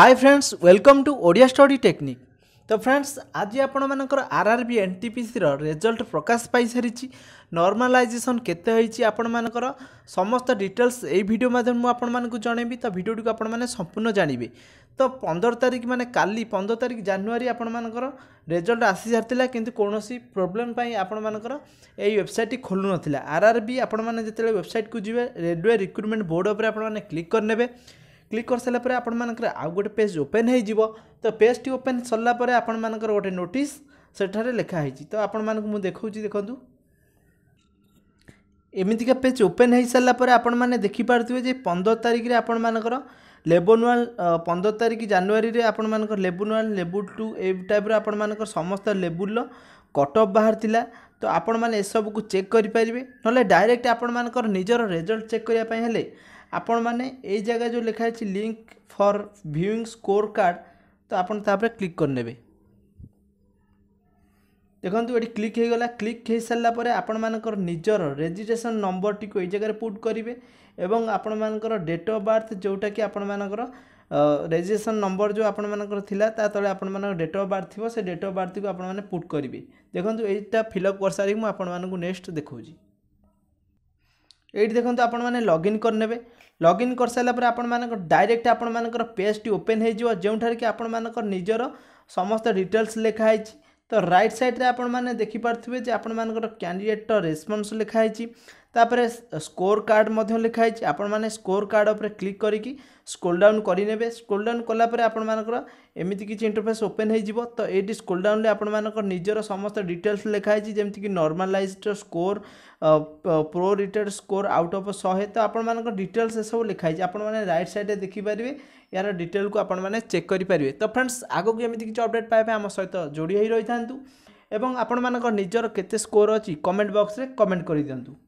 high friends welcome to Odia study technique ତ friends ଆଜି ଆପଣମାନଙ୍କର R R B N T P ସିର result ପ୍ରକାଶ ପାଇସାରିଛି ନର୍ମାଲାଇଜେସନ୍ କେତେ ହୋଇଛି ଆପଣମାନଙ୍କର ସମସ୍ତ ଡିଟେଲ୍ସ ଏଇ ଭିଡ଼ିଓ ମାଧ୍ୟମରେ ମୁଁ ଆପଣମାନଙ୍କୁ ଜଣେଇବି ତ ଭିଡ଼ିଓଟିକୁ ଆପଣମାନେ ସମ୍ପୂର୍ଣ୍ଣ ଜାଣିବେ ତ ପନ୍ଦର ତାରିଖ ମାନେ କାଲି ପନ୍ଦର ତାରିଖ ଜାନୁଆରୀ ଆପଣମାନଙ୍କର ରେଜଲ୍ଟ ଆସିସାରିଥିଲା କିନ୍ତୁ କୌଣସି ପ୍ରୋବ୍ଲେମ୍ ପାଇଁ ଆପଣମାନଙ୍କର ଏଇ ୱେବସାଇଟ୍ଟି ଖୋଲୁନଥିଲା ଆର୍ ଆର୍ ବି ଆପଣମାନେ ଯେତେବେଳେ ୱେବସାଇଟ୍କୁ ଯିବେ ରେଲୱେ ରିକ୍ରୁଟମେଣ୍ଟ ବୋର୍ଡ଼ ଉପରେ ଆପଣମାନେ କ୍ଲିକ୍ କରିନେବେ କ୍ଲିକ୍ କରିସାରିଲା ପରେ ଆପଣମାନଙ୍କର ଆଉ ଗୋଟେ ପେଜ୍ ଓପେନ୍ ହୋଇଯିବ ତ ପେଜ୍ଟି ଓପେନ୍ ସରିଲା ପରେ ଆପଣମାନଙ୍କର ଗୋଟେ ନୋଟିସ୍ ସେଠାରେ ଲେଖା ହୋଇଛି ତ ଆପଣମାନଙ୍କୁ ମୁଁ ଦେଖାଉଛି ଦେଖନ୍ତୁ ଏମିତିକା ପେଜ୍ ଓପେନ୍ ହୋଇସାରିଲା ପରେ ଆପଣମାନେ ଦେଖିପାରୁଥିବେ ଯେ ପନ୍ଦର ତାରିଖରେ ଆପଣମାନଙ୍କର ଲେବନୱାଲ ପନ୍ଦର ତାରିଖ ଜାନୁଆରୀରେ ଆପଣମାନଙ୍କର ଲେବୁଲ୍ ୱାନ୍ ଲେବୁଲ୍ ଟୁ ଏ ଟାଇପ୍ର ଆପଣମାନଙ୍କର ସମସ୍ତ ଲେବୁଲ୍ର କଟ୍ ଅଫ୍ ବାହାରିଥିଲା ତ ଆପଣମାନେ ଏସବୁକୁ ଚେକ୍ କରିପାରିବେ ନହେଲେ ଡାଇରେକ୍ଟ ଆପଣମାନଙ୍କର ନିଜର ରେଜଲ୍ଟ ଚେକ୍ କରିବା ପାଇଁ ହେଲେ ଆପଣମାନେ ଏଇ ଜାଗା ଯେଉଁ ଲେଖା ହେଇଛି link for viewing score card ତ ଆପଣ ତାପରେ କ୍ଲିକ୍ କରିନେବେ দেখুন এটি ক্লিক হয়ে গলা ক্লিক হয়ে সারা পরে আপনার নিজের রেজিষ্ট্রেসন নম্বরটি এই জায়গায় পুট করবে এবং আপনার ডেট অফ বার্থ যেটা কি আপনার রেজিষ্ট্রেসন নম্বর যে আপনার লা তা তলে আপনার ডেট অফ বার্থ থাকবে সে ডেট অফ বার্থ কু আপনার পুট করবে দেখুন এইটা ফিল আপ করে সারি মু আপনার নেক্সট দেখছি এইটি দেখুন আপনার লগ ইন করে লগ ইন করে সারা পরে আপনার ডাইরেক্ট আপনার পেজটি ওপেন হয়ে যাব যেঠার কি আপনার নিজের সমস্ত ডিটেলস লেখা হয়েছে ତ ରାଇଟ୍ ସାଇଡ଼୍ରେ ଆପଣମାନେ ଦେଖିପାରୁଥିବେ ଯେ ଆପଣମାନଙ୍କର କ୍ୟାଣ୍ଡିଡେଟ୍ର ରେସ୍ପନ୍ସ ଲେଖା ହେଇଛି তাপরে স্কোর কার্ড মধ্যে লেখা হয়েছে আপনার স্কোর কার্ড উপরে ক্লিক করিকি স্কোল ডাউন করিনেবে স্কোল ডাউন কলাপরে আপনার এমিতি কিছু ইন্টরফেস ওপেন হয়ে যাব তো এইটি স্কোল ডাউনরে আপনার নিজের সমস্ত ডিটেলস লেখা হয়েছে যেমিকি normalized score prorated score out of শহে তো আপনার ডিটেলস এসব লেখা হয়েছে আপনার রাইট সাইডে দেখিপারে ইয়ার ডিটেলকু আপনার চেক করে পারে তো ফ্রেন্ডস আগুক এমিতি কিছু অপডেট পাইবে আমার সহ যোড়ি হয়ে রই থাকু এবং আপনার নিজের কেতে স্কোর অছি কমেন্ট বক্সরে কমেন্ট করে দিও